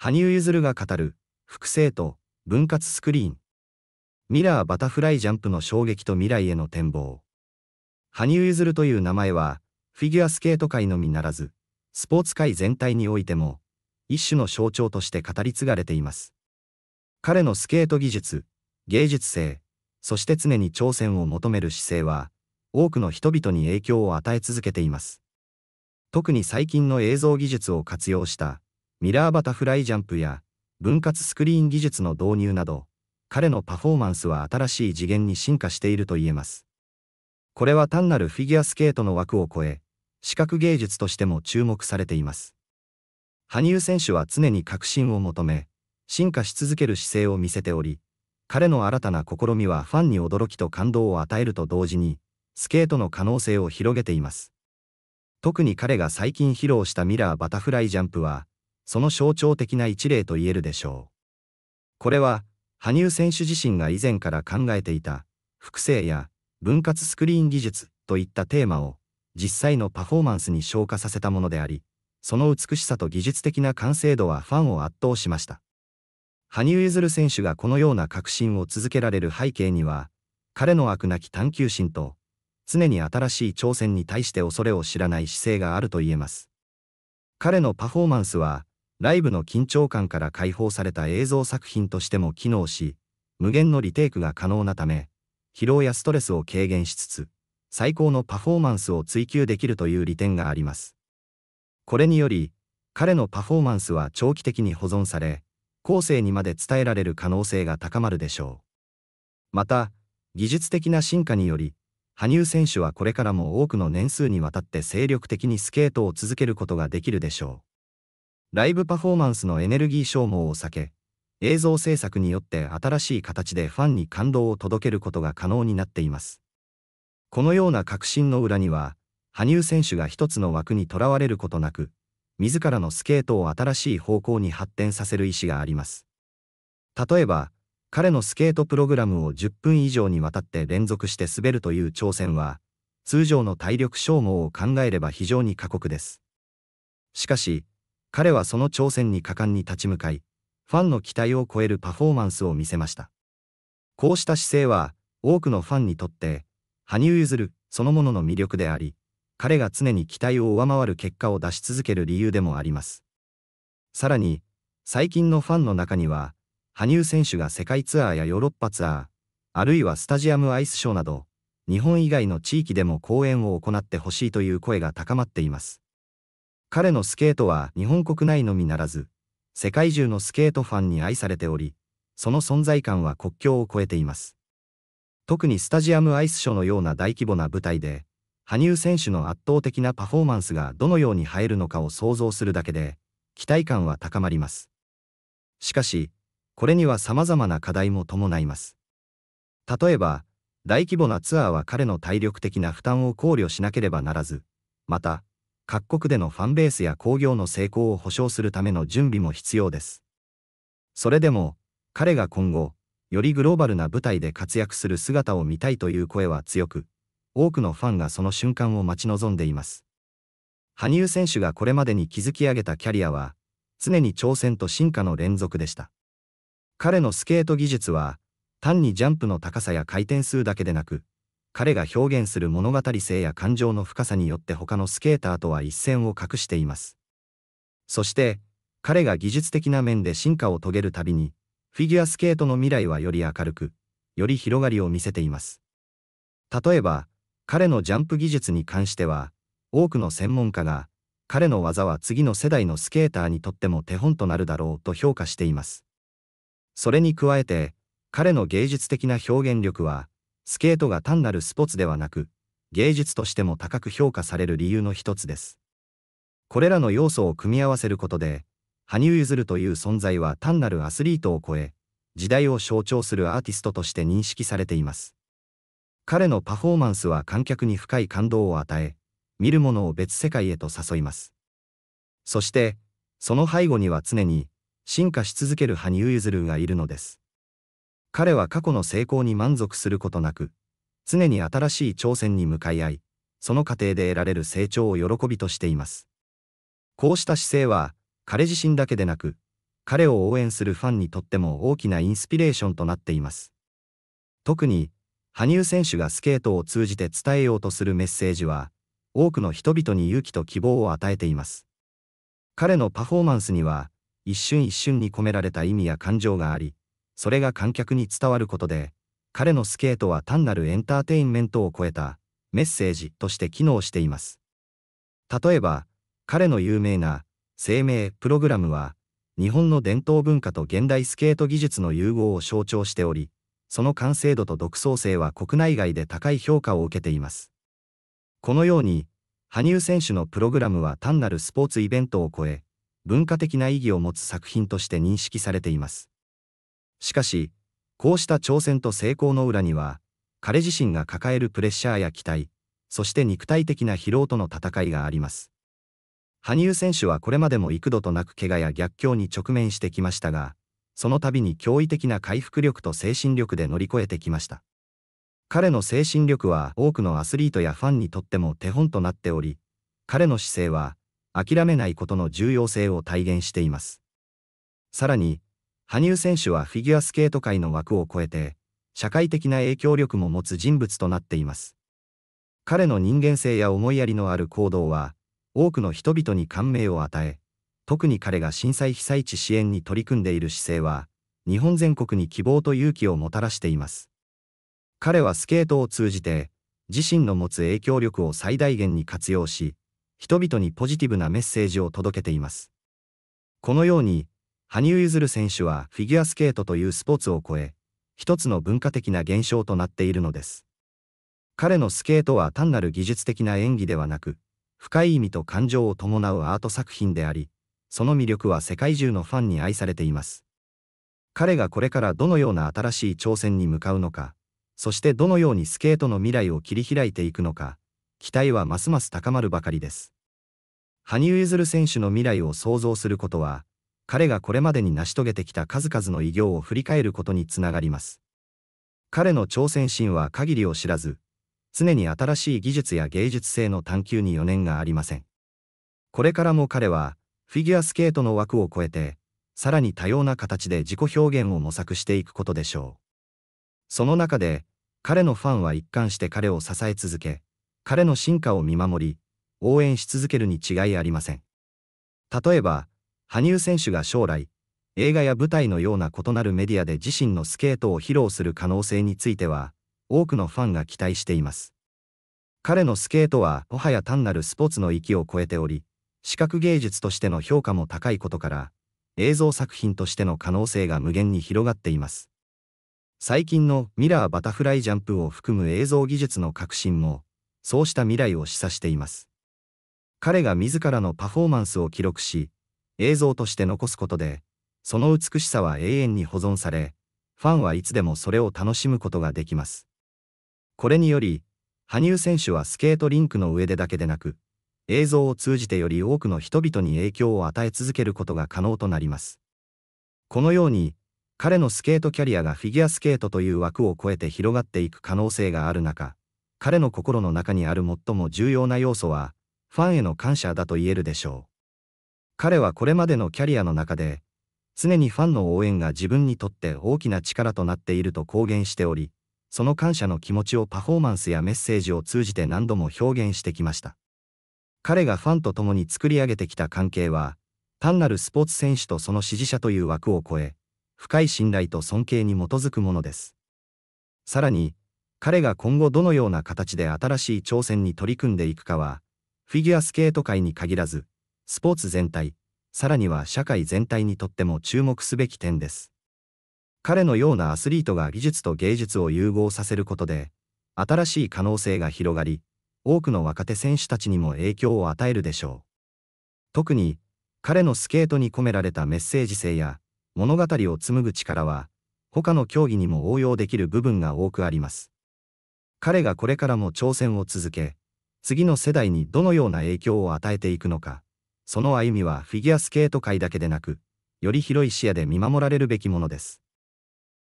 羽生結弦が語る複製と分割スクリーンミラーバタフライジャンプの衝撃と未来への展望羽生結弦という名前はフィギュアスケート界のみならずスポーツ界全体においても一種の象徴として語り継がれています彼のスケート技術芸術性そして常に挑戦を求める姿勢は多くの人々に影響を与え続けています特に最近の映像技術を活用したミラーバタフライジャンプや分割スクリーン技術の導入など、彼のパフォーマンスは新しい次元に進化していると言えます。これは単なるフィギュアスケートの枠を超え、視覚芸術としても注目されています。羽生選手は常に革新を求め、進化し続ける姿勢を見せており、彼の新たな試みはファンに驚きと感動を与えると同時に、スケートの可能性を広げています。特に彼が最近披露したミラーバタフライジャンプは、その象徴的な一例と言えるでしょう。これは、羽生選手自身が以前から考えていた、複製や分割スクリーン技術といったテーマを、実際のパフォーマンスに昇華させたものであり、その美しさと技術的な完成度はファンを圧倒しました。羽生結弦選手がこのような革新を続けられる背景には、彼の悪なき探求心と、常に新しい挑戦に対して恐れを知らない姿勢があると言えます。彼のパフォーマンスは、ライブの緊張感から解放された映像作品としても機能し、無限のリテイクが可能なため、疲労やストレスを軽減しつつ、最高のパフォーマンスを追求できるという利点があります。これにより、彼のパフォーマンスは長期的に保存され、後世にまで伝えられる可能性が高まるでしょう。また、技術的な進化により、羽生選手はこれからも多くの年数にわたって精力的にスケートを続けることができるでしょう。ライブパフォーマンスのエネルギー消耗を避け、映像制作によって新しい形でファンに感動を届けることが可能になっています。このような革新の裏には、羽生選手が一つの枠にとらわれることなく、自らのスケートを新しい方向に発展させる意思があります。例えば、彼のスケートプログラムを10分以上にわたって連続して滑るという挑戦は、通常の体力消耗を考えれば非常に過酷です。しかし、彼はその挑戦に果敢に立ち向かい、ファンの期待を超えるパフォーマンスを見せました。こうした姿勢は、多くのファンにとって、羽生結弦そのものの魅力であり、彼が常に期待を上回る結果を出し続ける理由でもあります。さらに、最近のファンの中には、羽生選手が世界ツアーやヨーロッパツアー、あるいはスタジアムアイスショーなど、日本以外の地域でも公演を行ってほしいという声が高まっています。彼のスケートは日本国内のみならず、世界中のスケートファンに愛されており、その存在感は国境を越えています。特にスタジアムアイスショーのような大規模な舞台で、羽生選手の圧倒的なパフォーマンスがどのように映えるのかを想像するだけで、期待感は高まります。しかし、これには様々な課題も伴います。例えば、大規模なツアーは彼の体力的な負担を考慮しなければならず、また、各国でのファンベースや興行の成功を保証するための準備も必要です。それでも、彼が今後、よりグローバルな舞台で活躍する姿を見たいという声は強く、多くのファンがその瞬間を待ち望んでいます。羽生選手がこれまでに築き上げたキャリアは、常に挑戦と進化の連続でした。彼のスケート技術は、単にジャンプの高さや回転数だけでなく、彼が表現する物語性や感情の深さによって他のスケーターとは一線を画しています。そして、彼が技術的な面で進化を遂げるたびに、フィギュアスケートの未来はより明るく、より広がりを見せています。例えば、彼のジャンプ技術に関しては、多くの専門家が、彼の技は次の世代のスケーターにとっても手本となるだろうと評価しています。それに加えて、彼の芸術的な表現力は、スケートが単なるスポーツではなく、芸術としても高く評価される理由の一つです。これらの要素を組み合わせることで、羽生結弦という存在は単なるアスリートを超え、時代を象徴するアーティストとして認識されています。彼のパフォーマンスは観客に深い感動を与え、見る者を別世界へと誘います。そして、その背後には常に進化し続ける羽生結弦がいるのです。彼は過去の成功に満足することなく、常に新しい挑戦に向かい合い、その過程で得られる成長を喜びとしています。こうした姿勢は、彼自身だけでなく、彼を応援するファンにとっても大きなインスピレーションとなっています。特に、羽生選手がスケートを通じて伝えようとするメッセージは、多くの人々に勇気と希望を与えています。彼のパフォーマンスには、一瞬一瞬に込められた意味や感情があり、それが観客に伝わることで、彼のスケートは単なるエンターテインメントを超えたメッセージとして機能しています。例えば、彼の有名な生命プログラムは、日本の伝統文化と現代スケート技術の融合を象徴しており、その完成度と独創性は国内外で高い評価を受けています。このように、羽生選手のプログラムは単なるスポーツイベントを超え、文化的な意義を持つ作品として認識されています。しかし、こうした挑戦と成功の裏には、彼自身が抱えるプレッシャーや期待、そして肉体的な疲労との戦いがあります。羽生選手はこれまでも幾度となく怪我や逆境に直面してきましたが、その度に驚異的な回復力と精神力で乗り越えてきました。彼の精神力は多くのアスリートやファンにとっても手本となっており、彼の姿勢は諦めないことの重要性を体現しています。さらに、羽生選手はフィギュアスケート界の枠を超えて、社会的な影響力も持つ人物となっています。彼の人間性や思いやりのある行動は、多くの人々に感銘を与え、特に彼が震災被災地支援に取り組んでいる姿勢は、日本全国に希望と勇気をもたらしています。彼はスケートを通じて、自身の持つ影響力を最大限に活用し、人々にポジティブなメッセージを届けています。このように、羽生結弦選手はフィギュアスケートというスポーツを超え、一つの文化的な現象となっているのです。彼のスケートは単なる技術的な演技ではなく、深い意味と感情を伴うアート作品であり、その魅力は世界中のファンに愛されています。彼がこれからどのような新しい挑戦に向かうのか、そしてどのようにスケートの未来を切り開いていくのか、期待はますます高まるばかりです。羽生結弦選手の未来を想像することは、彼がこれまでに成し遂げてきた数々の偉業を振り返ることにつながります。彼の挑戦心は限りを知らず、常に新しい技術や芸術性の探求に余念がありません。これからも彼は、フィギュアスケートの枠を超えて、さらに多様な形で自己表現を模索していくことでしょう。その中で、彼のファンは一貫して彼を支え続け、彼の進化を見守り、応援し続けるに違いありません。例えば、羽生選手が将来、映画や舞台のような異なるメディアで自身のスケートを披露する可能性については、多くのファンが期待しています。彼のスケートはもはや単なるスポーツの域を超えており、視覚芸術としての評価も高いことから、映像作品としての可能性が無限に広がっています。最近のミラーバタフライジャンプを含む映像技術の革新も、そうした未来を示唆しています。彼が自らのパフォーマンスを記録し、映像として残すことで、その美しさは永遠に保存され、ファンはいつでもそれを楽しむことができます。これにより、羽生選手はスケートリンクの上でだけでなく、映像を通じてより多くの人々に影響を与え続けることが可能となります。このように、彼のスケートキャリアがフィギュアスケートという枠を超えて広がっていく可能性がある中、彼の心の中にある最も重要な要素は、ファンへの感謝だと言えるでしょう。彼はこれまでのキャリアの中で、常にファンの応援が自分にとって大きな力となっていると公言しており、その感謝の気持ちをパフォーマンスやメッセージを通じて何度も表現してきました。彼がファンと共に作り上げてきた関係は、単なるスポーツ選手とその支持者という枠を超え、深い信頼と尊敬に基づくものです。さらに、彼が今後どのような形で新しい挑戦に取り組んでいくかは、フィギュアスケート界に限らず、スポーツ全体、さらには社会全体にとっても注目すべき点です。彼のようなアスリートが技術と芸術を融合させることで、新しい可能性が広がり、多くの若手選手たちにも影響を与えるでしょう。特に、彼のスケートに込められたメッセージ性や、物語を紡ぐ力は、他の競技にも応用できる部分が多くあります。彼がこれからも挑戦を続け、次の世代にどのような影響を与えていくのか。その歩みはフィギュアスケート界だけでなく、より広い視野で見守られるべきものです。